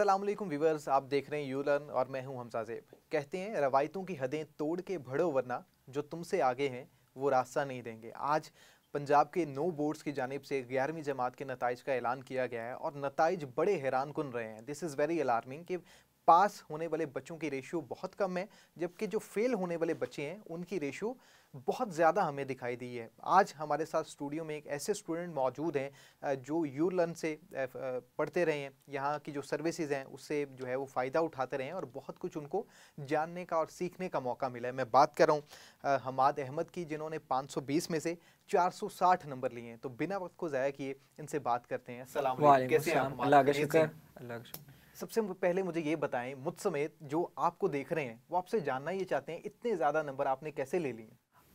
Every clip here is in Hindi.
असलम व्यूवर्स आप देख रहे हैं यू लर्न और मैं हूं हमसा जेब कहते हैं रवायतों की हदें तोड़ के भड़ो वरना जो तुमसे आगे हैं वो रास्ता नहीं देंगे आज पंजाब के नो बोर्ड्स की जानब से ग्यारहवीं जमात के नतज का ऐलान किया गया है और नतज बड़े हैरान कन रहे हैं दिस इज़ वेरी अलार्मिंग कि पास होने वाले बच्चों की रेशियो बहुत कम है जबकि जो फेल होने वाले बच्चे हैं उनकी रेशियो बहुत ज़्यादा हमें दिखाई दी है आज हमारे साथ स्टूडियो में एक ऐसे स्टूडेंट मौजूद हैं जो यू लर्न से पढ़ते रहे हैं यहाँ की जो सर्विसेज हैं उससे जो है वो फ़ायदा उठाते रहे हैं और बहुत कुछ उनको जानने का और सीखने का मौका मिला है मैं बात कर रहा हूँ हमाद अहमद की जिन्होंने 520 में से 460 नंबर लिए हैं तो बिना वक्त को ज़ाया किए इनसे बात करते हैं अल्लाह का शुक्र अल्लाह का शुक्र सबसे पहले मुझे ये बताएं मुझ समेत जो आपको देख रहे हैं वो आपसे जानना ये चाहते हैं इतने ज़्यादा नंबर आपने कैसे ले लिए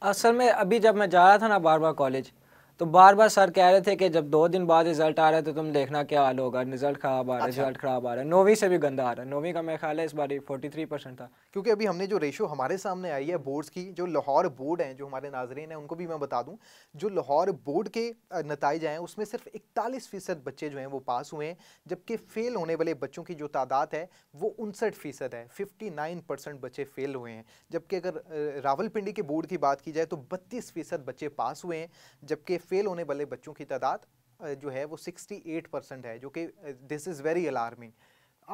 असल में अभी जब मैं जा रहा था ना बार बार कॉलेज तो बार बार सर कह रहे थे कि जब दो दिन बाद रिजल्ट आ रहा है तो तुम देखना क्या हाल होगा रिजल्ट खराब आ रहा है अच्छा। रिजल्ट खराब आ रहा है नौवीं से भी गंदा आ रहा है नौवीं का मेरा ख्याल है इस बार फोर्टी थ्री परसेंट था क्योंकि अभी हमने जो रेशो हमारे सामने आई है बोर्ड्स की जो लाहौर बोर्ड हैं जो हमारे नाजरन हैं उनको भी मैं बता दूँ जो लाहौर बोर्ड के नतज हैं उसमें सिर्फ इकतालीस फीसद बच्चे जो हैं वो पास हुए हैं जबकि फ़ेल होने वाले बच्चों की जो तादाद है वो उनसठ फीसद है फिफ्टी नाइन परसेंट बच्चे फ़ेल हुए हैं जबकि अगर रावलपिंडी के बोर्ड की बात की जाए तो बत्तीस फीसद बच्चे पास हुए हैं जबकि फेल होने वाले बच्चों की तादाद जो है वो 68 परसेंट है जो कि दिस इज़ वेरी अलार्मिंग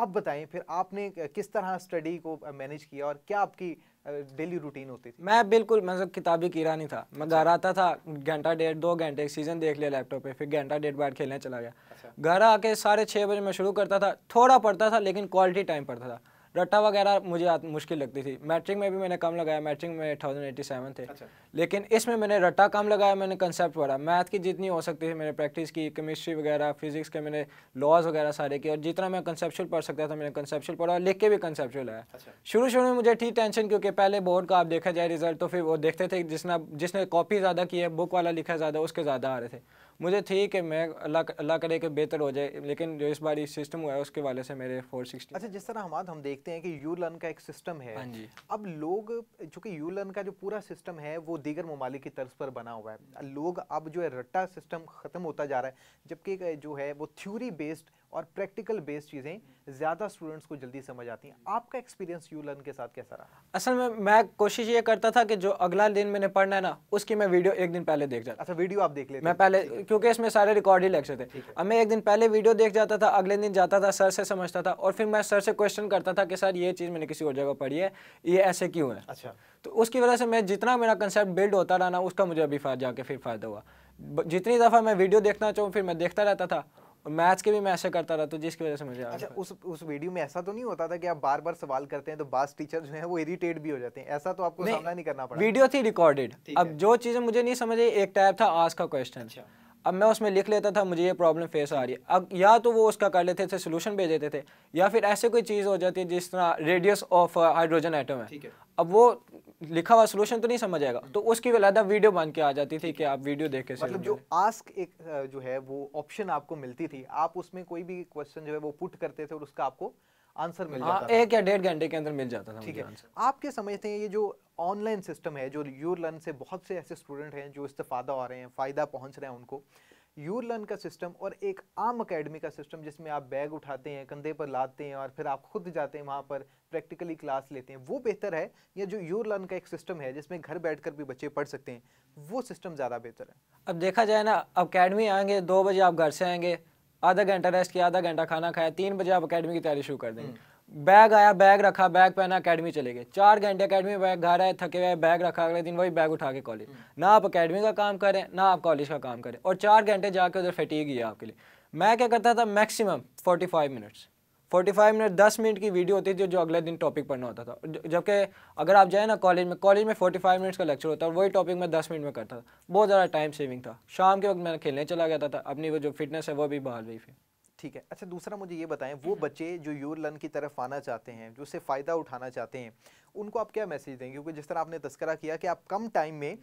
आप बताएं फिर आपने किस तरह स्टडी को मैनेज किया और क्या आपकी डेली रूटीन होती थी मैं बिल्कुल मतलब किताबी कीरा नहीं था मैं अच्छा। घर आता था घंटा डेढ़ दो घंटे एक सीज़न देख लिया लैपटॉप पे फिर घंटा डेढ़ बैठ खेलने चला गया अच्छा। घर आके साढ़े छः बजे मैं शुरू करता था थोड़ा पढ़ता था लेकिन क्वालिटी टाइम पढ़ता था रट्टा वगैरह मुझे मुश्किल लगती थी मैट्रिक में भी मैंने कम लगाया मैट्रिक में थाउजेंड एटी सेवन थे अच्छा। लेकिन इसमें मैंने रट्टा कम लगाया मैंने कंसेप्ट पढ़ा मैथ की जितनी हो सकती थी मैंने प्रैक्टिस की केमिस्ट्री वगैरह फिजिक्स के मैंने लॉज वगैरह सारे किए और जितना मैं कंसेप्चुअल पढ़ सकता था मैंने कंसेप्चुअल पढ़ा लिख के भी कंसेप्चुअल आया अच्छा। शुरू शुरू में मुझे ठीक टेंशन क्योंकि पहले बोर्ड का आप देखा जाए रिजल्ट तो फिर वो देखते थे जिसने जिसने कॉपी ज़्यादा की है बुक वाला लिखा ज़्यादा उसके ज़्यादा आ रहे थे मुझे थी कि मैं अल्लाह अल्लाह करे कि बेहतर हो जाए लेकिन जो इस बार सिस्टम हुआ है उसके वाले से मेरे फोर सिक्सटी अच्छा जिस तरह हमाद हम देखते हैं कि यू लर्न का एक सिस्टम है हाँ अब लोग चूँकि यू लर्न का जो पूरा सिस्टम है वो दीगर ममालिक की तर्ज पर बना हुआ है लोग अब जो है रट्टा सिस्टम ख़त्म होता जा रहा है जबकि जो है वो थ्यूरी बेस्ड और प्रैक्टिकल बेस्ड चीज़ें ज़्यादा स्टूडेंट्स को जल्दी समझ आती हैं आपका एक्सपीरियंस यू लर्न के साथ कैसा रहा असल में मैं कोशिश ये करता था कि जो अगला दिन मैंने पढ़ना है ना उसकी मैं वीडियो एक दिन पहले देख जाता अच्छा वीडियो आप देख लेते मैं पहले क्योंकि इसमें सारे रिकॉर्ड ही लेक्चर थे अब मैं एक दिन पहले वीडियो देख जाता था अगले दिन जाता था सर से समझता था और फिर मैं सर से क्वेश्चन करता था कि सर ये चीज़ मैंने किसी और जगह पढ़ी है ये ऐसे क्यों है अच्छा तो उसकी वजह से मैं जितना मेरा कंसेप्ट बिल्ड होता रहा ना उसका मुझे अभी जाके फिर फ़ायदा हुआ जितनी दफ़ा मैं वीडियो देखना चाहूँ फिर मैं देखता रहता था और मैथ्स के भी मैं ऐसा करता रहा तो जिसकी वजह से मुझे अच्छा उस उस वीडियो में ऐसा तो नहीं होता था कि आप बार बार सवाल करते हैं तो बास टीचर जो है वो इरिटेट भी हो जाते हैं ऐसा तो आपको नहीं, सामना नहीं करना पड़ा वीडियो थी रिकॉर्डेड अब जो चीज़ें मुझे नहीं समझ आई एक टाइप था आज का क्वेश्चन अच्छा। अब मैं उसमें लिख लेता था मुझे ये प्रॉब्लम फेस आ रही है अब या तो वो उसका कर लेते थे सोल्यूशन भेज देते थे या फिर ऐसे कोई चीज़ हो जाती है जिस तरह रेडियस ऑफ हाइड्रोजन आइटम है अब वो लिखा हुआ सोल्यूशन तो नहीं समझ आएगा तो उसकी अलहदा वीडियो तो बन के आ जाती थी कि आप वीडियो देखे मतलब जो आस्क एक जो है वो ऑप्शन आपको मिलती थी आप उसमें कोई भी क्वेश्चन जो है वो पुट करते थे और उसका आपको आंसर मिल हाँ, जाता था एक या डेढ़ घंटे के अंदर मिल जाता था ठीक है आप क्या समझते हैं ये जो ऑनलाइन सिस्टम है जो यू लर्न से बहुत से ऐसे स्टूडेंट हैं जो इस्तेफादा हो रहे हैं फ़ायदा पहुंच रहे हैं उनको यू लर्न का सिस्टम और एक आम अकेडमी का सिस्टम जिसमें आप बैग उठाते हैं कंधे पर लादते हैं और फिर आप खुद जाते हैं वहाँ पर प्रैक्टिकली क्लास लेते हैं वो बेहतर है या जो यू लर्न का एक सिस्टम है जिसमें घर बैठ कर भी बच्चे पढ़ सकते हैं वो सिस्टम ज़्यादा बेहतर है अब देखा जाए ना अकेडमी आएंगे दो बजे आप घर से आएंगे आधा घंटा रेस्ट किया आधा घंटा खाना खाया तीन बजे आप अकेडमी की तैयारी शुरू कर देंगे हम्म। बैग आया बैग रखा बैग पहना अकेडमी चले गए चार घंटे अकेडमी बैग घर आए थके हुए बैग रखा अगले दिन वही बैग उठा के कॉलेज हम्म। ना आप अकेडमी का काम करें ना आप कॉलेज का काम करें और चार घंटे जाके उधर फटीक ही आपके लिए मैं क्या करता था मैक्सिमम 45 मिनट्स 45 मिनट 10 मिनट की वीडियो होती थी जो जो अगले दिन टॉपिक पढ़ना होता था जबकि अगर आप जाए ना कॉलेज में कॉलेज में 45 मिनट्स का लेक्चर होता है वही टॉपिक मैं 10 मिनट में करता था बहुत ज़्यादा टाइम सेविंग था शाम के वक्त मैं खेलने चला गया था अपनी वो जो फिटनेस है वो भी बहाल रही थी ठीक है अच्छा दूसरा मुझे ये बताएं वो हम्म। बच्चे जो लर्न की तरफ आना चाहते हैं जो उससे फ़ायदा उठाना चाहते हैं उनको आप क्या मैसेज देंगे क्योंकि जिस तरह आपने तस्करा किया कि आप कम टाइम में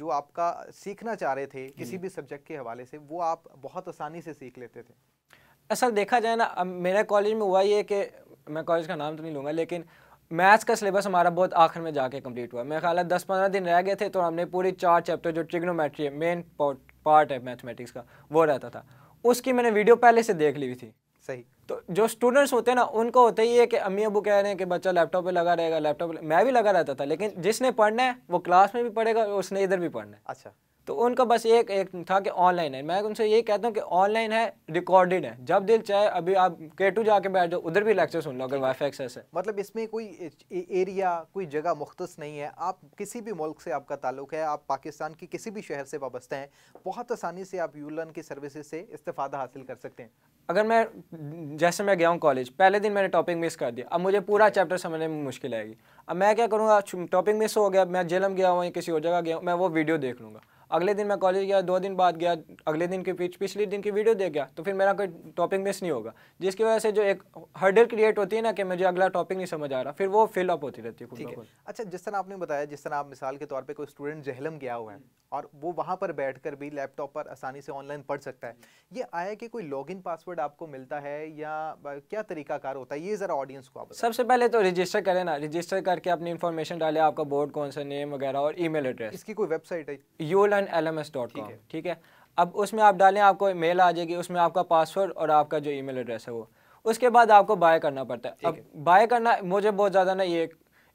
जो आपका सीखना चाह रहे थे किसी हम्म। भी सब्जेक्ट के हवाले से वो आप बहुत आसानी से सीख लेते थे असल देखा जाए ना मेरे कॉलेज में हुआ ये कि मैं कॉलेज का नाम तो नहीं लूँगा लेकिन मैथ्स का सिलेबस हमारा बहुत आखिर में जाके कंप्लीट हुआ मेरा ख्याल है दस पंद्रह दिन रह गए थे तो हमने पूरी चार चैप्टर जो ट्रिग्नोमेट्री है मेन पार्ट है मैथमेटिक्स का वो रहता था उसकी मैंने वीडियो पहले से देख ली हुई थी सही तो जो स्टूडेंट्स होते हैं ना उनको होता ही है कि अम्मी अबू कह रहे हैं कि बच्चा लैपटॉप पे लगा रहेगा लैपटॉप मैं भी लगा रहता था लेकिन जिसने पढ़ना है वो क्लास में भी पढ़ेगा उसने इधर भी पढ़ना है अच्छा तो उनका बस एक एक था कि ऑनलाइन है मैं उनसे ये कहता हूँ कि ऑनलाइन है रिकॉर्डेड है जब दिल चाहे अभी आप के टू जाके बैठ जाओ उधर भी लेक्चर सुन लो अगर वाई फाई एक्सेस है मतलब इसमें कोई ए, एरिया कोई जगह मुख्त नहीं है आप किसी भी मुल्क से आपका ताल्लुक है आप पाकिस्तान की किसी भी शहर से वाबस्ते हैं बहुत आसानी से आप यूलन की सर्विसेज से इस्तेफादा हासिल कर सकते हैं अगर मैं जैसे मैं गया हूँ कॉलेज पहले दिन मैंने टॉपिक मिस कर दिया अब मुझे पूरा चैप्टर समझने में मुश्किल आएगी अब मैं क्या करूँगा टॉपिक मिस हो गया मैं जेलम गया हूँ या किसी और जगह गया हूँ मैं वो वीडियो देख लूँगा अगले दिन मैं कॉलेज गया दो दिन बाद गया अगले दिन के पीछे पिछले दिन की वीडियो देख गया तो फिर मेरा कोई टॉपिक मिस नहीं होगा जिसकी वजह से जो एक हर्डल क्रिएट होती है ना कि मुझे अगला टॉपिक नहीं समझ आ रहा फिर वो फिलअप होती रहती है ठीक है अच्छा जिस तरह आपने बताया जिस तरह आप मिसाल के तौर पर कोई स्टूडेंट जहलम गया हुआ है और वो वहाँ पर बैठ भी लैपटॉप पर आसानी से ऑनलाइन पढ़ सकता है ये आया कि कोई लॉग पासवर्ड आपको मिलता है या क्या तरीकाकार होता है ये ज़रा ऑडियंस को आप सबसे पहले तो रजिस्टर करें ना रजिस्टर करके अपनी इन्फॉर्मेशन डालें आपका बोर्ड कौन सा नेम वगैरह और ई एड्रेस इसकी कोई वेबसाइट है यूल N L M S dot com ठीक है अब उसमें आप डालें आपको मेल आ जाएगी उसमें आपका पासवर्ड और आपका जो ईमेल एड्रेस है वो उसके बाद आपको बाय करना पड़ता है अब बाय करना मुझे बहुत ज़्यादा ना ये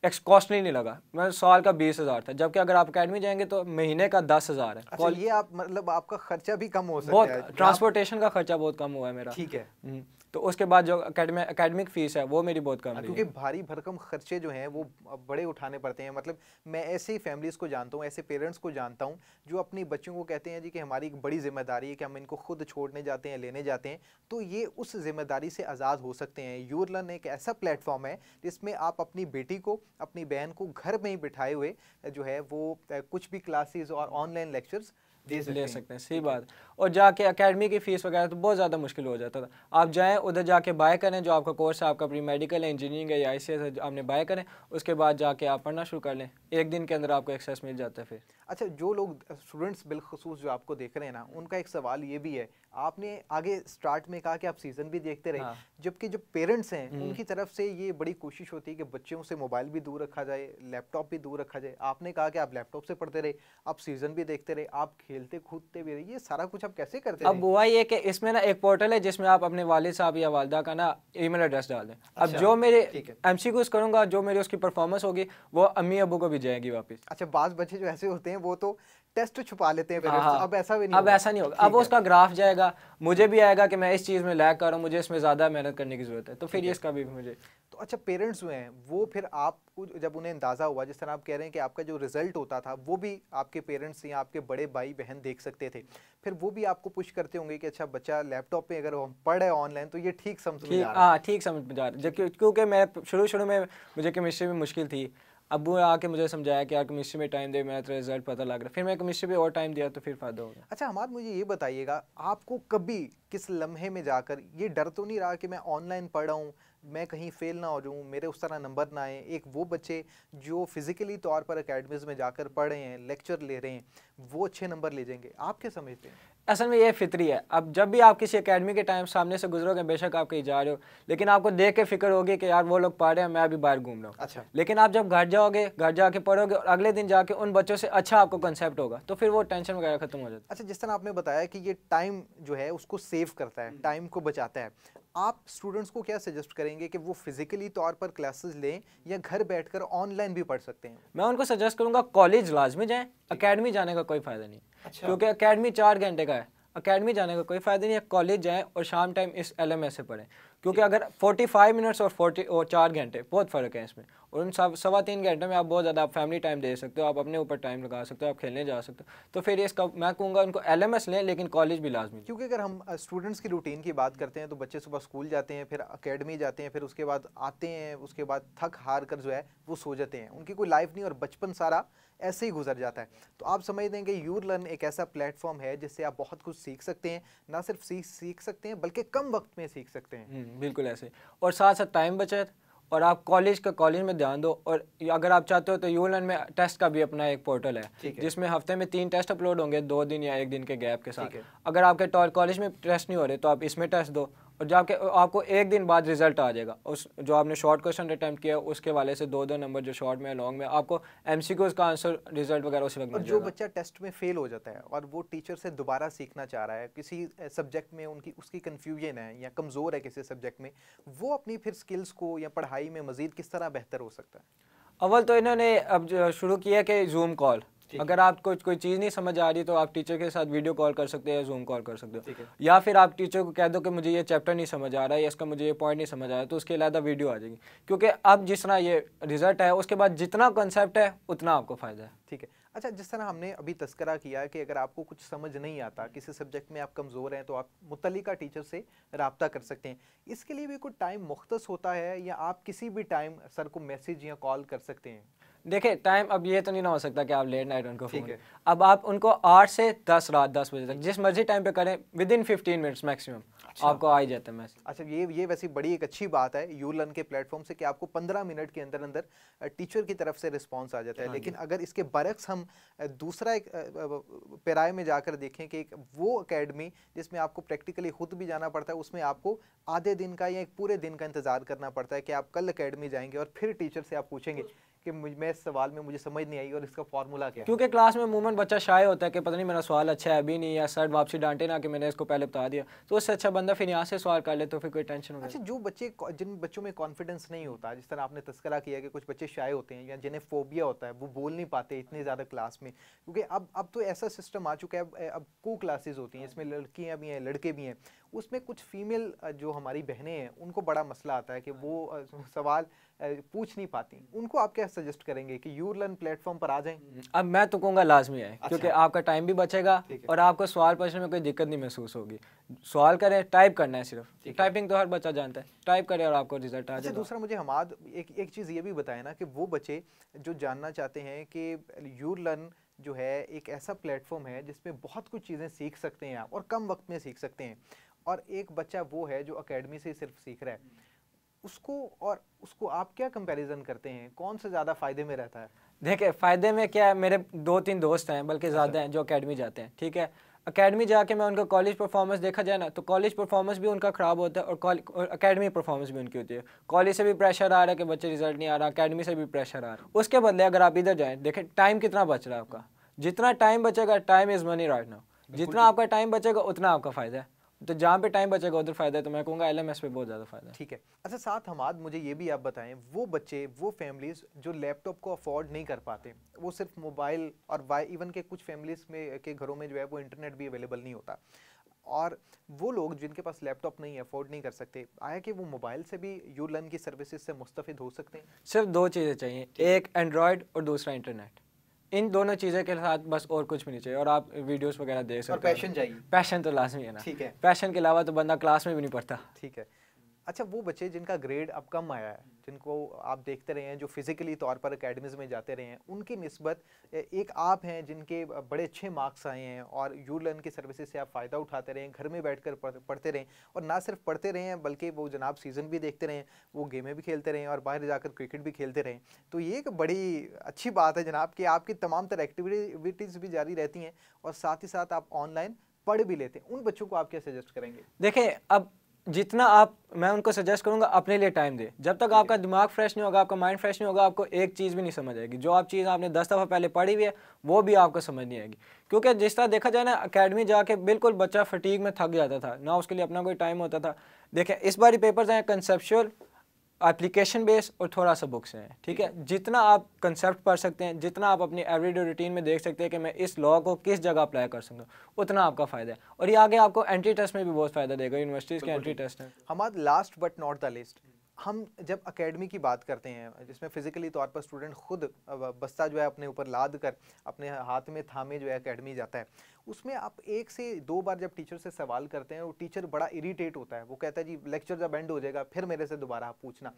एक्स कॉस्ट नहीं, लगा मैं मतलब साल का बीस हज़ार था जबकि अगर आप अकेडमी जाएंगे तो महीने का दस हज़ार है अच्छा ये आप मतलब आपका खर्चा भी कम हो सकता बहुत, है ट्रांसपोर्टेशन का खर्चा बहुत कम हुआ है मेरा ठीक है हम्म। तो उसके बाद जो अकेडमी अकेडमिक फ़ीस है वो मेरी बहुत कम हाँ, है क्योंकि भारी भरकम खर्चे जो हैं वो बड़े उठाने पड़ते हैं मतलब मैं ऐसे फैमिलीज़ को जानता हूँ ऐसे पेरेंट्स को जानता हूँ जो अपने बच्चों को कहते हैं जी कि हमारी एक बड़ी जिम्मेदारी है कि हम इनको खुद छोड़ने जाते हैं लेने जाते हैं तो ये उस जिम्मेदारी से आज़ाद हो सकते हैं यूरलन एक ऐसा प्लेटफॉर्म है जिसमें आप अपनी बेटी को अपनी बहन को घर में ही बिठाए हुए जो है वो कुछ भी क्लासेस और ऑनलाइन लेक्चर्स दे सकते ले सकते हैं सही बात और जाके अकेडमी की फ़ीस वगैरह तो बहुत ज़्यादा मुश्किल हो जाता था आप जाएँ उधर जाके बाय करें जो आपका कोर्स है आपका प्री मेडिकल है इंजीनियरिंग है या आई है आपने बाय करें उसके बाद जाके आप पढ़ना शुरू कर लें एक दिन के अंदर आपको एक्सेस मिल जाता है फिर अच्छा जो लोग स्टूडेंट्स बिलखसूस जो आपको देख रहे हैं ना उनका एक सवाल ये भी है आपने आगे स्टार्ट में कहा कि आप सीजन भी देखते रहे हाँ। जबकि जो पेरेंट्स हैं हम्म। उनकी तरफ से ये बड़ी कोशिश होती है कि बच्चों से मोबाइल भी दूर रखा जाए लैपटॉप भी दूर रखा जाए आपने कहा कि आप लैपटॉप से पढ़ते रहे आप सीजन भी देखते रहे आप खेलते कूदते भी रहे ये सारा कुछ आप कैसे करते अब हुआ ये कि इसमें ना एक पोर्टल है जिसमें आप अपने वाले साहब या वालदा का ना ई एड्रेस डाल दें अब अच्छा, जो मेरे एम सी करूंगा जो मेरी उसकी परफॉर्मेंस होगी वो अम्मी अबू को भी जाएगी वापिस अच्छा बाद बच्चे जो ऐसे होते हैं वो तो टेस्ट छुपा लेते हैं हाँ, हाँ। अब ऐसा भी नहीं अब ऐसा नहीं होगा अब उसका ग्राफ जाएगा आएगा मुझे भी आएगा कि मैं इस चीज़ में लैक कर रहा हूँ मुझे इसमें ज़्यादा मेहनत करने की ज़रूरत है तो फिर ये इसका भी मुझे तो अच्छा पेरेंट्स जो हैं वो फिर आपको जब उन्हें अंदाज़ा हुआ जिस तरह आप कह रहे हैं कि आपका जो रिजल्ट होता था वो भी आपके पेरेंट्स या आपके बड़े भाई बहन देख सकते थे फिर वो भी आपको पुश करते होंगे कि अच्छा बच्चा लैपटॉप पे अगर हम पढ़े ऑनलाइन तो ये ठीक समझ हाँ ठीक समझ में जा रहा है क्योंकि मैं शुरू शुरू में मुझे केमिस्ट्री में मुश्किल थी अबू ने आके मुझे समझाया कि यार केमिस्ट्री में टाइम दे मेरा तो रिजल्ट पता लग रहा है फिर मैं कमिश्री पे और टाइम दिया तो फिर फ़ायदा होगा अच्छा हमाद मुझे ये बताइएगा आपको कभी किस लम्हे में जाकर ये डर तो नहीं रहा कि मैं ऑनलाइन पढ़ रहा हूँ मैं कहीं फेल ना हो जाऊँ मेरे उस तरह नंबर ना आए एक वो बच्चे जो फिज़िकली तौर पर अकेडमीज़ में जाकर पढ़ रहे हैं लेक्चर ले रहे हैं वो अच्छे नंबर ले जाएंगे आप क्या समझते हैं असल में ये फितरी है अब जब भी आप किसी अकेडमी के टाइम सामने से गुजरोगे बेशक आप कहीं जा रहे हो लेकिन आपको देख के फिक्र होगी कि यार वो लोग पढ़ रहे हैं मैं अभी बाहर घूम रहा हूँ अच्छा लेकिन आप जब घर जाओगे घर जाके पढ़ोगे और अगले दिन जाके उन बच्चों से अच्छा आपको कंसेप्ट होगा तो फिर वो टेंशन वगैरह खत्म हो जाता है अच्छा जिस तरह आपने बताया कि ये टाइम जो है उसको सेव करता है टाइम हम्म। को बचाता है आप स्टूडेंट्स को क्या सजेस्ट करेंगे कि वो फिजिकली तौर पर क्लासेस लें या घर बैठकर ऑनलाइन भी पढ़ सकते हैं मैं उनको सजेस्ट करूंगा कॉलेज लाजमी जाएं अकेडमी जाने का कोई फ़ायदा नहीं अच्छा। क्योंकि अकेडमी चार घंटे का है अकेडमी जाने का कोई फ़ायदा नहीं है कॉलेज जाएँ और शाम टाइम इस एल से पढ़ें क्योंकि अगर 45 मिनट्स और 40 और चार घंटे बहुत फ़र्क है इसमें और उन सब सवा तीन घंटे में आप बहुत ज़्यादा आप फैमिली टाइम दे सकते हो आप अपने ऊपर टाइम लगा सकते हो आप खेलने जा सकते हो तो फिर इसका मैं कहूँगा उनको एल एम एस लें लेकिन कॉलेज भी लाजमी क्योंकि अगर हम स्टूडेंट्स की रूटीन की बात करते हैं तो बच्चे सुबह स्कूल जाते हैं फिर अकेडमी जाते हैं फिर उसके बाद आते हैं उसके बाद थक हार कर जो है वो सो जाते हैं उनकी कोई लाइफ नहीं और बचपन सारा ऐसे ही गुजर जाता है तो आप समझ दें कि यू लर्न एक ऐसा प्लेटफॉर्म है जिससे आप बहुत कुछ सीख सकते हैं ना सिर्फ सीख सीख सकते हैं बल्कि कम वक्त में सीख सकते हैं हम्म। बिल्कुल ऐसे और साथ साथ टाइम बचत और आप कॉलेज का कॉलेज में ध्यान दो और अगर आप चाहते हो तो यू में टेस्ट का भी अपना एक पोर्टल है जिसमें हफ्ते में तीन टेस्ट अपलोड होंगे दो दिन या एक दिन के गैप के साथ अगर आपके कॉलेज में टेस्ट नहीं हो रहे तो आप इसमें टेस्ट दो और जाके आपको एक दिन बाद रिजल्ट आ जाएगा उस जो आपने शॉर्ट क्वेश्चन अटैम्प्ट किया उसके वाले से दो दो नंबर जो शॉर्ट में लॉन्ग में आपको एम का आंसर रिजल्ट वगैरह उसी वक्त जो बच्चा टेस्ट में फेल हो जाता है और वो टीचर से दोबारा सीखना चाह रहा है किसी सब्जेक्ट में उनकी उसकी कन्फ्यूजन है या कमज़ोर है किसी सब्जेक्ट में वो अपनी फिर स्किल्स को या पढ़ाई में मज़ीद किस तरह बेहतर हो सकता है अव्वल तो इन्होंने अब शुरू किया कि जूम कॉल अगर आप कुछ कोई चीज़ नहीं समझ आ रही तो आप टीचर के साथ वीडियो कॉल कर सकते हो या जूम कॉल कर सकते हो या फिर आप टीचर को कह दो कि मुझे ये चैप्टर नहीं समझ आ रहा है या इसका मुझे ये पॉइंट नहीं समझ आ रहा है तो उसके अलावा वीडियो आ जाएगी क्योंकि अब जिस तरह ये रिजल्ट है उसके बाद जितना कंसेप्ट है उतना आपको फ़ायदा है ठीक है अच्छा जिस तरह हमने अभी तस्करा किया कि अगर आपको कुछ समझ नहीं आता किसी सब्जेक्ट में आप कमज़ोर हैं तो आप मुतल टीचर से रबता कर सकते हैं इसके लिए भी कुछ टाइम मुख्त होता है या आप किसी भी टाइम सर को मैसेज या कॉल कर सकते हैं देखिए टाइम अब ये तो नहीं ना हो सकता कि आप लेट नाइट उनको फोन अब आप उनको आठ से दस रात दस बजे तक जिस मर्जी टाइम पे करें within fifteen minutes maximum अच्छा। आपको आ ही जाता है मैसेज अच्छा ये ये वैसे बड़ी एक अच्छी बात है यू लर्न के प्लेटफॉर्म से कि आपको पंद्रह मिनट के अंदर अंदर टीचर की तरफ से रिस्पॉन्स आ जाता है हाँ लेकिन अगर इसके बरक्स हम दूसरा एक पेराए में जाकर देखें कि वो अकेडमी जिसमें आपको प्रैक्टिकली खुद भी जाना पड़ता है उसमें आपको आधे दिन का या एक पूरे दिन का इंतजार करना पड़ता है कि आप कल अकेडमी जाएंगे और फिर टीचर से आप पूछेंगे कि मुझ में इस सवाल में मुझे समझ नहीं आई और इसका फॉर्मूला क्या क्योंकि क्लास में मूवमेंट बच्चा शायद होता है कि पता नहीं मेरा सवाल अच्छा है अभी नहीं या सर वापसी डांटे ना कि मैंने इसको पहले बता दिया तो उससे अच्छा बंदा फिर यहाँ से सवाल कर ले तो फिर कोई टेंशन अच्छा जो बच्चे जिन बच्चों में कॉन्फिडेंस नहीं होता जिस तरह आपने तस्करा किया कि कुछ बच्चे शायद होते हैं या जिन्हें फोबिया होता है वो बोल नहीं पाते इतने ज़्यादा क्लास में क्योंकि अब अब तो ऐसा सिस्टम आ चुका है अब को क्लासेज होती हैं इसमें लड़कियाँ भी हैं लड़के भी हैं उसमें कुछ फीमेल जो हमारी बहनें हैं उनको बड़ा मसला आता है कि वो सवाल पूछ नहीं पाती उनको आप क्या सजेस्ट करेंगे कि यू लर्न प्लेटफॉर्म पर आ जाएं अब मैं तो कहूँगा लाजमी आए अच्छा। क्योंकि आपका टाइम भी बचेगा और आपको सवाल पूछने में कोई दिक्कत नहीं महसूस होगी सवाल करें टाइप करना है सिर्फ टाइपिंग तो हर बच्चा जानता है टाइप करें और आपको रिजल्ट आ अच्छा, जाए दूसरा मुझे हमाद एक एक चीज़ ये भी बताए ना कि वो बच्चे जो जानना चाहते हैं कि यू लर्न जो है एक ऐसा प्लेटफॉर्म है जिसमें बहुत कुछ चीज़ें सीख सकते हैं आप और कम वक्त में सीख सकते हैं और एक बच्चा वो है जो अकेडमी से सिर्फ सीख रहा है उसको और उसको आप क्या कंपैरिजन करते हैं कौन से ज़्यादा फ़ायदे में रहता है देखिए फ़ायदे में क्या है मेरे दो तीन दोस्त हैं बल्कि अच्छा। ज़्यादा हैं जो अकेडमी जाते हैं ठीक है अकेडमी जाके मैं उनका कॉलेज परफॉर्मेंस देखा जाए ना तो कॉलेज परफॉर्मेंस भी उनका ख़राब होता है और अकेडमी परफॉर्मेंस भी उनकी होती है कॉलेज से भी प्रेशर आ रहा है कि बच्चे रिजल्ट नहीं आ रहा अकेडमी से भी प्रेशर आ रहा है उसके बदले अगर आप इधर जाएँ देखें टाइम कितना बच रहा है आपका जितना टाइम बचेगा time is money right now जितना आपका टाइम बचेगा उतना आपका फ़ायदा है तो जहाँ पे टाइम बचेगा उधर फायदा है तो मैं कहूँगा एल पे बहुत ज़्यादा फायदा है ठीक है अच्छा साथ हमाद मुझे ये भी आप बताएं वो बच्चे वो फैमिलीज़ जो लैपटॉप को अफोर्ड नहीं कर पाते वो सिर्फ मोबाइल और वाई इवन के कुछ फैमिलीज़ में के घरों में जो है वो इंटरनेट भी अवेलेबल नहीं होता और वो लोग जिनके पास लैपटॉप नहीं अफोर्ड नहीं कर सकते आया कि वो मोबाइल से भी यू लर्न की सर्विसेज से मुस्तफ़ हो सकते हैं सिर्फ दो चीज़ें चाहिए एक एंड्रॉयड और दूसरा इंटरनेट इन दोनों चीजों के साथ बस और कुछ भी नहीं चाहिए और आप वीडियोस वगैरह देख सकते हैं पैशन चाहिए पैशन तो लाजमी है ना ठीक है पैशन के अलावा तो बंदा क्लास में भी नहीं पढ़ता ठीक है अच्छा वो बच्चे जिनका ग्रेड अब कम आया है जिनको आप देखते रहे हैं जो फिज़िकली तौर पर अकेडमीज़ में जाते रहे हैं उनकी नस्बत एक आप हैं जिनके बड़े अच्छे मार्क्स आए हैं और यू लर्न की सर्विसेज से आप फ़ायदा उठाते रहें घर में बैठ कर पढ़ते रहें और ना सिर्फ पढ़ते रहें हैं बल्कि वो जनाब सीज़न भी देखते रहें वो गेमें भी खेलते रहें और बाहर जाकर क्रिकेट भी खेलते रहें तो ये एक बड़ी अच्छी बात है जनाब कि आपकी तमाम तरह एक्टिविटीज़ भी जारी रहती हैं और साथ ही साथ आप ऑनलाइन पढ़ भी लेते हैं उन बच्चों को आप क्या सजेस्ट करेंगे देखें अब जितना आप मैं उनको सजेस्ट करूंगा अपने लिए टाइम दे जब तक आपका दिमाग फ्रेश नहीं होगा आपका माइंड फ्रेश नहीं होगा आपको एक चीज़ भी नहीं समझ आएगी जो आप चीज़ आपने दस दफ़ा पहले पढ़ी हुई है वो भी आपको समझ नहीं आएगी क्योंकि जिस तरह देखा जाए ना अकेडमी जाके बिल्कुल बच्चा फटीक में थक जाता था ना उसके लिए अपना कोई टाइम होता था देखें इस बार पेपर्स हैं कंसेप्शुअल एप्लीकेशन बेस और थोड़ा सा बुक्स हैं ठीक है जितना आप कंसेप्ट पढ़ सकते हैं जितना आप अपनी एवरीडे रूटीन में देख सकते हैं कि मैं इस लॉ को किस जगह अप्लाई कर सकता उतना आपका फ़ायदा है और ये आगे आपको एंट्री टेस्ट में भी बहुत फ़ायदा देगा यूनिवर्सिटीज़ के एंट्री टेस्ट हैं हमारा last but not the least हम जब अकेडमी की बात करते हैं जिसमें फिजिकली तौर पर स्टूडेंट खुद बस्ता जो है अपने ऊपर लाद कर अपने हाथ में थामे जो है अकेडमी जाता है उसमें आप एक से दो बार जब टीचर से सवाल करते हैं वो टीचर बड़ा इरीटेट होता है वो कहता है जी लेक्चर जब एंड हो जाएगा फिर मेरे से दोबारा पूछना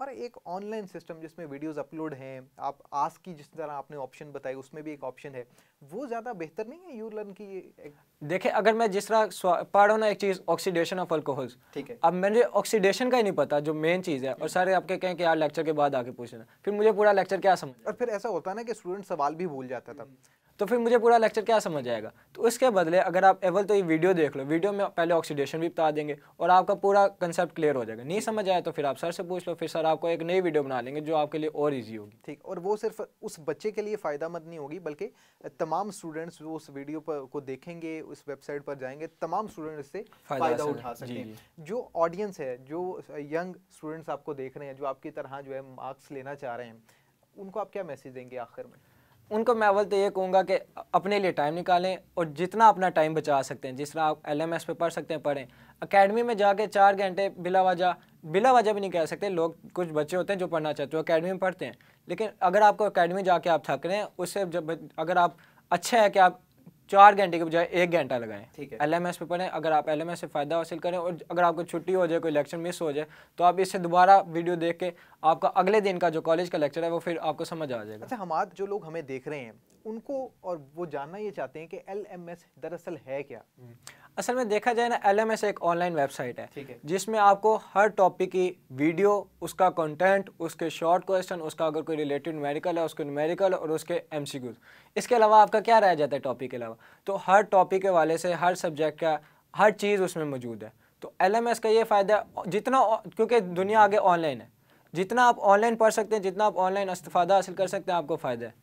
और एक ऑनलाइन सिस्टम जिसमें वीडियोज़ अपलोड हैं आप आस की जिस तरह आपने ऑप्शन बताई उसमें भी एक ऑप्शन है वो ज़्यादा बेहतर नहीं है यूरलन की एक... अगर मैं जिस तरह पढ़ो ना एक चीज़ ऑक्सीडेशन ऑफ अल्कोहल्स ठीक है अब मैंने ऑक्सीडेशन का ही नहीं पता जो मेन चीज़ है और सारे आपके कहें कि यार लेक्चर के बाद आके पूछना फिर मुझे पूरा लेक्चर क्या समझ और फिर ऐसा होता ना कि स्टूडेंट सवाल भी भूल जाता था हम्म। तो फिर मुझे पूरा लेक्चर क्या समझ आएगा तो उसके बदले अगर आप एवल तो ये वीडियो देख लो वीडियो में पहले ऑक्सीडेशन भी बता देंगे और आपका पूरा कंसेप्ट क्लियर हो जाएगा नहीं समझ आया तो फिर आप सर से पूछ लो फिर सर आपको एक नई वीडियो बना लेंगे जो आपके लिए और ईजी होगी ठीक और वो सिर्फ उस बच्चे के लिए फ़ायदा मंद नहीं होगी बल्कि तमाम तमाम स्टूडेंट्स वो उस वीडियो पर को देखेंगे उस वेबसाइट पर जाएंगे तमाम स्टूडेंट इससे फ़ायदा उठा सकते हैं जो ऑडियंस है जो यंग स्टूडेंट्स आपको देख रहे हैं जो आपकी तरह जो है मार्क्स लेना चाह रहे हैं उनको आप क्या मैसेज देंगे आखिर में उनको मैं अवल तो ये कहूँगा कि अपने लिए टाइम निकालें और जितना अपना टाइम बचा सकते हैं जिस तरह आप एल एम एस पे पढ़ सकते हैं पढ़ें अकेडमी में जाके चार घंटे बिला वजह बिला वजह भी नहीं कह सकते लोग कुछ बच्चे होते हैं जो पढ़ना चाहते हो तो अकेडमी में पढ़ते हैं लेकिन अगर आपको अकेडमी जाके आप थक रहे हैं उससे जब अगर आप अच्छा है कि आप चार घंटे के बजाय एक घंटा लगाएं ठीक है एल एम एस पे पढ़ें अगर आप एल एम एस से फ़ायदा हासिल करें और अगर आपको छुट्टी हो जाए कोई लेक्चर मिस हो जाए तो आप इससे दोबारा वीडियो देख के आपका अगले दिन का जो कॉलेज का लेक्चर है वो फिर आपको समझ आ जाएगा अच्छा हमारा जो लोग हमें देख रहे हैं उनको और वो जानना ये चाहते हैं कि एल एम एस दरअसल है क्या हम्म। असल में देखा जाए ना एल एक ऑनलाइन वेबसाइट है, है। जिसमें आपको हर टॉपिक की वीडियो उसका कंटेंट उसके शॉर्ट क्वेश्चन उसका अगर कोई रिलेटेड मेडिकल है उसके न्यूमेरिकल और उसके एम इसके अलावा आपका क्या रह जाता है टॉपिक के अलावा तो हर टॉपिक के वाले से हर सब्जेक्ट का हर चीज़ उसमें मौजूद है तो एल का ये फ़ायदा जितना क्योंकि दुनिया आगे ऑनलाइन है जितना आप ऑनलाइन पढ़ सकते हैं जितना आप ऑनलाइन इस्तादा हासिल कर सकते हैं आपको फ़ायदा है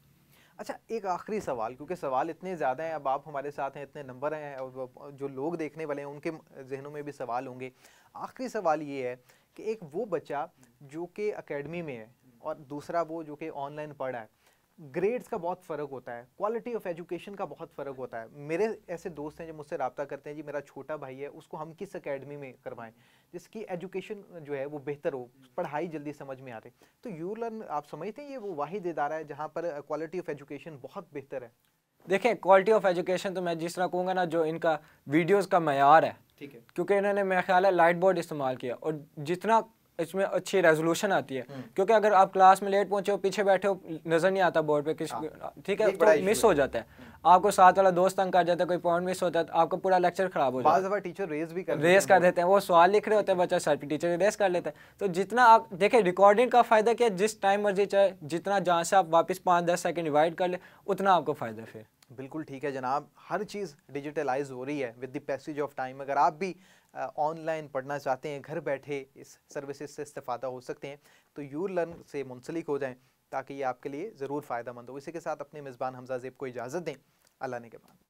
अच्छा एक आखिरी सवाल क्योंकि सवाल इतने ज़्यादा हैं अब आप हमारे साथ हैं इतने नंबर हैं और जो लोग देखने वाले हैं उनके जहनों में भी सवाल होंगे आखिरी सवाल ये है कि एक वो बच्चा जो कि अकेडमी में है और दूसरा वो जो कि ऑनलाइन पढ़ा है ग्रेड्स का बहुत फ़र्क होता है क्वालिटी ऑफ एजुकेशन का बहुत फ़र्क होता है मेरे ऐसे दोस्त हैं जो मुझसे रबता करते हैं जी मेरा छोटा भाई है उसको हम किस अकेडमी में करवाएं जिसकी एजुकेशन जो है वो बेहतर हो पढ़ाई जल्दी समझ में आ रही तो यू लर्न आप समझते हैं ये वो वाहिद इदारा है जहाँ पर क्वालिटी ऑफ एजुकेशन बहुत बेहतर है देखें क्वालिटी ऑफ एजुकेशन तो मैं जिस तरह कहूँगा ना जो इनका वीडियोज़ का मैार है ठीक है क्योंकि इन्होंने मेरा ख्याल है लाइट बोर्ड इस्तेमाल किया और जितना इसमें अच्छी रेजोल्यूशन आती है हम्म। क्योंकि अगर आप क्लास में लेट पहुंचे हो पीछे बैठे हो नजर नहीं आता बोर्ड पे किस हाँ। ठीक है तो मिस हो जाता है आपको साथ वाला दोस्त तंग कर जाता है कोई पॉइंट मिस होता है तो आपका पूरा लेक्चर खराब हो जाता है टीचर रेस भी कर रेस कर देते हैं वो सवाल लिख रहे होते हैं बच्चा सर टीचर रेस कर लेते हैं तो जितना आप देखिए रिकॉर्डिंग का फायदा क्या जिस टाइम मर्जी चाहे जितना जहाँ से आप वापस पाँच दस सेकेंड डिवाइड कर ले उतना आपको फायदा फिर बिल्कुल ठीक है जनाब हर चीज़ डिजिटलाइज हो रही है with the passage of time अगर आप भी ऑनलाइन पढ़ना चाहते हैं घर बैठे इस सर्विसेज से इस्तेफादा हो सकते हैं तो यू लर्न से मुंसलिक हो जाए ताकि ये आपके लिए ज़रूर फ़ायदा मंद हो इसी के साथ अपने मेज़बान हमजा जेब को इजाज़त दें अल्लाह ने के बाद